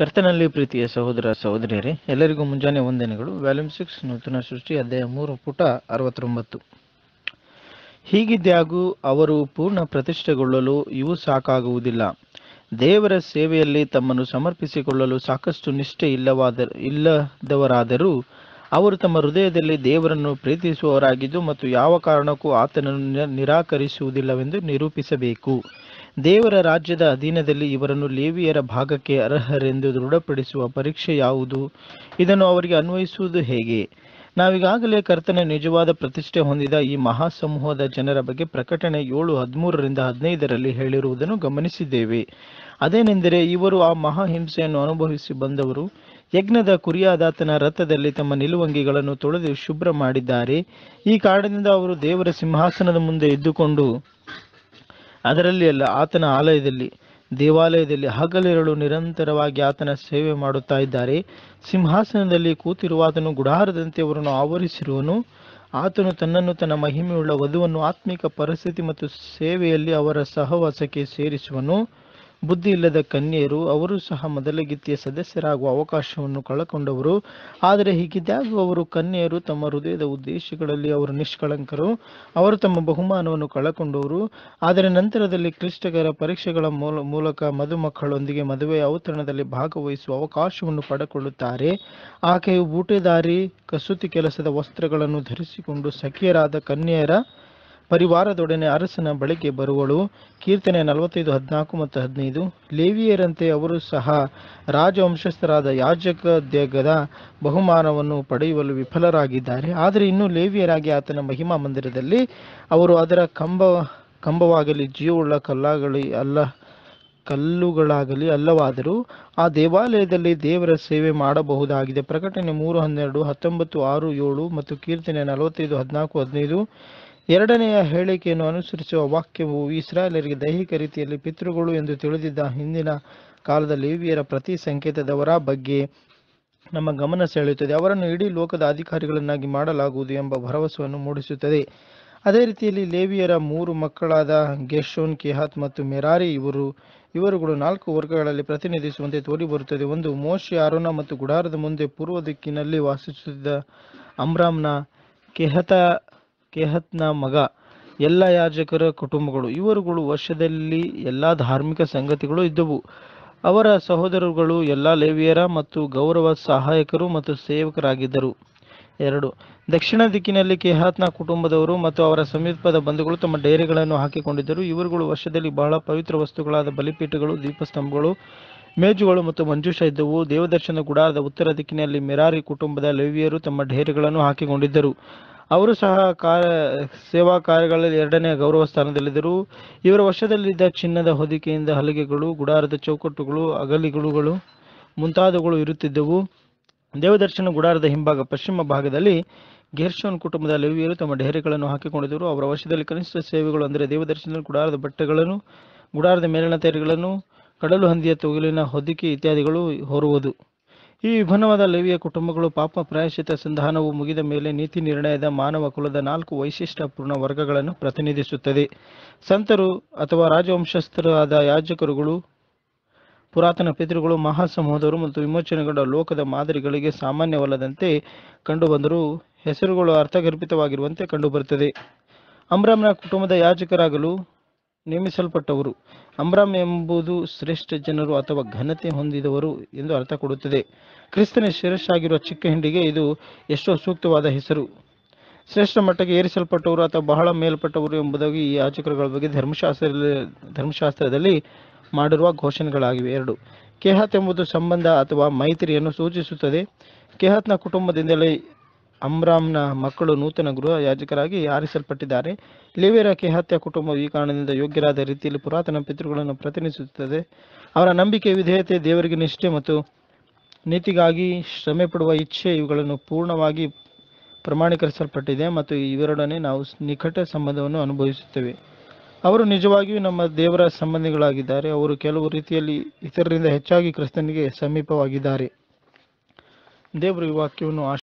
ಕರ್ತನಲ್ಲಿ ಪ್ರೀತಿಯ ಸಹೋದರ ಸಹೋದರಿಯರೇ ಎಲ್ಲರಿಗೂ ಮುಂಜಾನೆ ವಂದನೆಗಳು ವ್ಯಾಲ್ಯೂಮ್ ಸಿಕ್ಸ್ ನೂತನ ಸೃಷ್ಟಿ ಅಧ್ಯಾಯ ಮೂರು ಪುಟ ಅರವತ್ತೊಂಬತ್ತು ಹೀಗಿದ್ದಾಗೂ ಅವರು ಪೂರ್ಣ ಪ್ರತಿಷ್ಠೆಗೊಳ್ಳಲು ಇವು ಸಾಕಾಗುವುದಿಲ್ಲ ದೇವರ ಸೇವೆಯಲ್ಲಿ ತಮ್ಮನ್ನು ಸಮರ್ಪಿಸಿಕೊಳ್ಳಲು ಸಾಕಷ್ಟು ನಿಷ್ಠೆ ಇಲ್ಲವಾದ ಇಲ್ಲದವರಾದರೂ ಅವರು ತಮ್ಮ ಹೃದಯದಲ್ಲಿ ದೇವರನ್ನು ಪ್ರೀತಿಸುವವರಾಗಿದ್ದು ಮತ್ತು ಯಾವ ಕಾರಣಕ್ಕೂ ಆತನನ್ನು ನಿರಾಕರಿಸುವುದಿಲ್ಲವೆಂದು ನಿರೂಪಿಸಬೇಕು ದೇವರ ರಾಜ್ಯದ ಅಧೀನದಲ್ಲಿ ಇವರನ್ನು ಲೇವಿಯರ ಭಾಗಕ್ಕೆ ಅರ್ಹರೆಂದು ದೃಢಪಡಿಸುವ ಪರೀಕ್ಷೆ ಯಾವುದು ಇದನ್ನು ಅವರಿಗೆ ಅನ್ವಯಿಸುವುದು ಹೇಗೆ ನಾವೀಗಾಗಲೇ ಕರ್ತನ ನಿಜವಾದ ಪ್ರತಿಷ್ಠೆ ಹೊಂದಿದ ಈ ಮಹಾಸಮೂಹದ ಜನರ ಬಗ್ಗೆ ಪ್ರಕಟಣೆ ಏಳು ಹದಿಮೂರರಿಂದ ಹದಿನೈದರಲ್ಲಿ ಹೇಳಿರುವುದನ್ನು ಗಮನಿಸಿದ್ದೇವೆ ಅದೇನೆಂದರೆ ಇವರು ಆ ಮಹಾ ಹಿಂಸೆಯನ್ನು ಅನುಭವಿಸಿ ಬಂದವರು ಯಜ್ಞದ ಕುರಿಯಾದಾತನ ರಥದಲ್ಲಿ ತಮ್ಮ ನಿಲುವಂಗಿಗಳನ್ನು ತೊಳೆದು ಶುಭ್ರ ಮಾಡಿದ್ದಾರೆ ಈ ಕಾರಣದಿಂದ ಅವರು ದೇವರ ಸಿಂಹಾಸನದ ಮುಂದೆ ಇದ್ದುಕೊಂಡು ಅದರಲ್ಲಿ ಅಲ್ಲ ಆತನ ಆಲಯದಲ್ಲಿ ದೇವಾಲಯದಲ್ಲಿ ಹಗಲಿರಳು ನಿರಂತರವಾಗಿ ಆತನ ಸೇವೆ ಮಾಡುತ್ತಾ ಇದ್ದಾರೆ ಸಿಂಹಾಸನದಲ್ಲಿ ಕೂತಿರುವ ಆತನು ಗುಡಾರದಂತೆ ಅವರನ್ನು ಆವರಿಸಿರುವನು ಆತನು ತನ್ನನ್ನು ತನ್ನ ಮಹಿಮೆಯುಳ್ಳ ವಧುವನ್ನು ಆತ್ಮಿಕ ಪರಿಸ್ಥಿತಿ ಮತ್ತು ಸೇವೆಯಲ್ಲಿ ಅವರ ಸಹವಾಸಕ್ಕೆ ಸೇರಿಸುವನು ಬುದ್ಧಿ ಇಲ್ಲದ ಕನ್ಯೆಯರು ಅವರು ಸಹ ಮೊದಲಗಿತ್ತಿಯ ಸದಸ್ಯರಾಗುವ ಅವಕಾಶವನ್ನು ಕಳಕೊಂಡವರು ಆದರೆ ಹೀಗಿದ್ದಾಗೂ ಅವರು ಕನ್ಯೆಯರು ತಮ್ಮ ಹೃದಯದ ಉದ್ದೇಶಗಳಲ್ಲಿ ಅವರು ನಿಷ್ಕಳಂಕರು ಅವರು ತಮ್ಮ ಬಹುಮಾನವನ್ನು ಕಳಕೊಂಡವರು ಆದರೆ ನಂತರದಲ್ಲಿ ಕ್ಲಿಷ್ಟಕರ ಪರೀಕ್ಷೆಗಳ ಮೂಲ ಮೂಲಕ ಮಧುಮಕ್ಕಳೊಂದಿಗೆ ಮದುವೆ ಅವತರಣದಲ್ಲಿ ಭಾಗವಹಿಸುವ ಅವಕಾಶವನ್ನು ಪಡೆಕೊಳ್ಳುತ್ತಾರೆ ಆಕೆಯು ಬೂಟೆದಾರಿ ಕಸೂತಿ ಕೆಲಸದ ವಸ್ತ್ರಗಳನ್ನು ಧರಿಸಿಕೊಂಡು ಸಖಿಯರಾದ ಕನ್ಯೆಯರ ಪರಿವಾರದೊಡನೆ ಅರಸನ ಬಳಿಗೆ ಬರುವಳು ಕೀರ್ತನೆ ನಲವತ್ತೈದು ಹದಿನಾಲ್ಕು ಮತ್ತು ಹದಿನೈದು ಲೇವಿಯರಂತೆ ಅವರು ಸಹ ರಾಜವಂಶಸ್ಥರಾದ ಯಾಜಕೋದ್ಯೋಗದ ಬಹುಮಾನವನ್ನು ಪಡೆಯುವಲು ವಿಫಲರಾಗಿದ್ದಾರೆ ಆದರೆ ಇನ್ನೂ ಲೇವಿಯರಾಗಿ ಆತನ ಮಹಿಮಾ ಮಂದಿರದಲ್ಲಿ ಅವರು ಅದರ ಕಂಬ ಕಂಬವಾಗಲಿ ಜೀವವುಳ್ಳ ಕಲ್ಲಾಗಲಿ ಅಲ್ಲ ಕಲ್ಲುಗಳಾಗಲಿ ಅಲ್ಲವಾದರೂ ಆ ದೇವಾಲಯದಲ್ಲಿ ದೇವರ ಸೇವೆ ಮಾಡಬಹುದಾಗಿದೆ ಪ್ರಕಟಣೆ ಮೂರು ಹನ್ನೆರಡು ಹತ್ತೊಂಬತ್ತು ಆರು ಏಳು ಮತ್ತು ಕೀರ್ತನೆ ನಲವತ್ತೈದು ಹದಿನಾಲ್ಕು ಹದಿನೈದು ಎರಡನೆಯ ಹೇಳಿಕೆಯನ್ನು ಅನುಸರಿಸುವ ವಾಕ್ಯವು ಇಸ್ರಾಯೇಲರಿಗೆ ದೈಹಿಕ ರೀತಿಯಲ್ಲಿ ಪಿತೃಗಳು ಎಂದು ತಿಳಿದಿದ್ದ ಹಿಂದಿನ ಕಾಲದ ಲೇವಿಯರ ಪ್ರತಿ ಸಂಕೇತದವರ ಬಗ್ಗೆ ನಮ್ಮ ಗಮನ ಸೆಳೆಯುತ್ತದೆ ಅವರನ್ನು ಇಡೀ ಲೋಕದ ಅಧಿಕಾರಿಗಳನ್ನಾಗಿ ಮಾಡಲಾಗುವುದು ಎಂಬ ಭರವಸೆಯನ್ನು ಮೂಡಿಸುತ್ತದೆ ಅದೇ ರೀತಿಯಲ್ಲಿ ಲೇವಿಯರ ಮೂರು ಮಕ್ಕಳಾದ ಗೆಶೋನ್ ಕೆಹಾತ್ ಮತ್ತು ಮೆರಾರಿ ಇವರು ಇವರುಗಳು ನಾಲ್ಕು ವರ್ಗಗಳಲ್ಲಿ ಪ್ರತಿನಿಧಿಸುವಂತೆ ತೋರಿಬರುತ್ತದೆ ಒಂದು ಮೋಶಿ ಆರೋನ ಮತ್ತು ಗುಡಾರದ ಮುಂದೆ ಪೂರ್ವ ದಿಕ್ಕಿನಲ್ಲಿ ವಾಸಿಸುತ್ತಿದ್ದ ಅಮ್ರಾಮ್ನ ಕೆಹತ ಕೆಹತ್ನ ಮಗ ಎಲ್ಲ ಯಾಜಕರ ಕುಟುಂಬಗಳು ಇವರುಗಳು ವರ್ಷದಲ್ಲಿ ಎಲ್ಲ ಧಾರ್ಮಿಕ ಸಂಗತಿಗಳು ಇದ್ದವು ಅವರ ಸಹೋದರರುಗಳು ಎಲ್ಲ ಲೇವಿಯರ ಮತ್ತು ಗೌರವ ಸಹಾಯಕರು ಮತ್ತು ಸೇವಕರಾಗಿದ್ದರು ಎರಡು ದಕ್ಷಿಣ ದಿಕ್ಕಿನಲ್ಲಿ ಕೆಹಾತ್ನ ಕುಟುಂಬದವರು ಮತ್ತು ಅವರ ಸಮೀಪದ ಬಂಧುಗಳು ತಮ್ಮ ಡೈರಿಗಳನ್ನು ಹಾಕಿಕೊಂಡಿದ್ದರು ಇವರುಗಳು ವರ್ಷದಲ್ಲಿ ಬಹಳ ಪವಿತ್ರ ವಸ್ತುಗಳಾದ ಬಲಿಪೀಠಗಳು ದೀಪಸ್ತಂಭಗಳು ಮೇಜುಗಳು ಮತ್ತು ಮಂಜೂಷ ಇದ್ದವು ದೇವದರ್ಶನ ಗುಡಾರದ ಉತ್ತರ ದಿಕ್ಕಿನಲ್ಲಿ ಮಿರಾರಿ ಕುಟುಂಬದ ಲೇವಿಯರು ತಮ್ಮ ಡೈರಿಗಳನ್ನು ಹಾಕಿಕೊಂಡಿದ್ದರು ಅವರು ಸಹ ಕಾರ್ಯ ಸೇವಾ ಕಾರ್ಯಗಳಲ್ಲಿ ಎರಡನೇ ಗೌರವ ಸ್ಥಾನದಲ್ಲಿದ್ದರು ಇವರ ವಶದಲ್ಲಿದ್ದ ಚಿನ್ನದ ಹೊದಿಕೆಯಿಂದ ಹಲಿಗೆಗಳು ಗುಡಾರದ ಚೌಕಟ್ಟುಗಳು ಅಗಲಿಗಳುಗಳು ಮುಂತಾದವುಗಳು ಇರುತ್ತಿದ್ದವು ದೇವದರ್ಶನ ಗುಡಾರದ ಹಿಂಭಾಗ ಪಶ್ಚಿಮ ಭಾಗದಲ್ಲಿ ಗೇರ್ಶೋನ್ ಕುಟುಂಬದ ಲವಿಯರು ತಮ್ಮ ಡೇರೆಗಳನ್ನು ಹಾಕಿಕೊಂಡಿದ್ದರು ಅವರ ವಶದಲ್ಲಿ ಕನಿಷ್ಠ ಸೇವೆಗಳು ಅಂದರೆ ದೇವದರ್ಶನ ಗುಡಾರದ ಬಟ್ಟೆಗಳನ್ನು ಗುಡಾರದ ಮೇಲಿನ ತೆರೆಗಳನ್ನು ಕಡಲು ಹಂದಿಯ ತೊಗಲಿನ ಹೊದಿಕೆ ಇತ್ಯಾದಿಗಳು ಹೊರುವುದು ಈ ವಿಭಿನ್ನವಾದ ಲೇವಿಯ ಕುಟುಂಬಗಳು ಪಾಪ ಪ್ರಾಯಶಿತ ಸಂಧಾನವು ಮುಗಿದ ಮೇಲೆ ನೀತಿ ನಿರ್ಣಯದ ಮಾನವ ಕುಲದ ನಾಲ್ಕು ವೈಶಿಷ್ಟ್ಯಪೂರ್ಣ ವರ್ಗಗಳನ್ನು ಪ್ರತಿನಿಧಿಸುತ್ತದೆ ಸಂತರು ಅಥವಾ ರಾಜವಂಶಸ್ಥರಾದ ಯಾಜಕರುಗಳು ಪುರಾತನ ಪಿತೃಗಳು ಮಹಾಸಮೋದರು ಮತ್ತು ವಿಮೋಚನೆಗೊಂಡ ಲೋಕದ ಮಾದರಿಗಳಿಗೆ ಸಾಮಾನ್ಯವಲ್ಲದಂತೆ ಕಂಡುಬಂದರೂ ಹೆಸರುಗಳು ಅರ್ಥಗರ್ಭಿತವಾಗಿರುವಂತೆ ಕಂಡುಬರುತ್ತದೆ ಅಮ್ರಾಮ್ನ ಕುಟುಂಬದ ಯಾಜಕರಾಗಲು ನೇಮಿಸಲ್ಪಟ್ಟವರು ಅಂಬ್ರಾಮ್ ಎಂಬುದು ಶ್ರೇಷ್ಠ ಜನರು ಅಥವಾ ಘನತೆ ಹೊಂದಿದವರು ಎಂದು ಅರ್ಥ ಕೊಡುತ್ತದೆ ಕ್ರಿಸ್ತನ ಶಿರಸ್ಸಾಗಿರುವ ಚಿಕ್ಕ ಹಿಂಡಿಗೆ ಇದು ಎಷ್ಟೋ ಸೂಕ್ತವಾದ ಹೆಸರು ಶ್ರೇಷ್ಠ ಮಟ್ಟಕ್ಕೆ ಏರಿಸಲ್ಪಟ್ಟವರು ಅಥವಾ ಬಹಳ ಮೇಲ್ಪಟ್ಟವರು ಎಂಬುದಾಗಿ ಈ ಆಚಕರುಗಳ ಬಗ್ಗೆ ಧರ್ಮಶಾಸ್ತ್ರ ಧರ್ಮಶಾಸ್ತ್ರದಲ್ಲಿ ಮಾಡಿರುವ ಘೋಷಣೆಗಳಾಗಿವೆ ಎರಡು ಕೆಹತ್ ಎಂಬುದು ಸಂಬಂಧ ಅಥವಾ ಮೈತ್ರಿಯನ್ನು ಸೂಚಿಸುತ್ತದೆ ಕೆಹತ್ನ ಕುಟುಂಬದಿಂದಲೇ ಅಮ್ರಾಮ್ನ ಮಕ್ಕಳು ನೂತನ ಗೃಹ ಯಾಜಕರಾಗಿ ಆರಿಸಲ್ಪಟ್ಟಿದ್ದಾರೆ ಕೆ ಕೆಹತ್ಯ ಕುಟುಂಬವು ಈ ಕಾರಣದಿಂದ ಯೋಗ್ಯರಾದ ರೀತಿಯಲ್ಲಿ ಪುರಾತನ ಪಿತೃಗಳನ್ನು ಪ್ರತಿನಿಧಿಸುತ್ತದೆ ಅವರ ನಂಬಿಕೆ ವಿಧೇಯತೆ ದೇವರಿಗೆ ನಿಷ್ಠೆ ಮತ್ತು ನೀತಿಗಾಗಿ ಶ್ರಮೆ ಪಡುವ ಇಚ್ಛೆ ಇವುಗಳನ್ನು ಪೂರ್ಣವಾಗಿ ಪ್ರಮಾಣೀಕರಿಸಲ್ಪಟ್ಟಿದೆ ಮತ್ತು ಇವೆರೊಡನೆ ನಾವು ನಿಕಟ ಸಂಬಂಧವನ್ನು ಅನುಭವಿಸುತ್ತೇವೆ ಅವರು ನಿಜವಾಗಿಯೂ ನಮ್ಮ ದೇವರ ಸಂಬಂಧಿಗಳಾಗಿದ್ದಾರೆ ಅವರು ಕೆಲವು ರೀತಿಯಲ್ಲಿ ಇತರರಿಂದ ಹೆಚ್ಚಾಗಿ ಕ್ರಿಸ್ತನಿಗೆ ಸಮೀಪವಾಗಿದ್ದಾರೆ ದೇವರು ಈ ವಾಕ್ಯವನ್ನು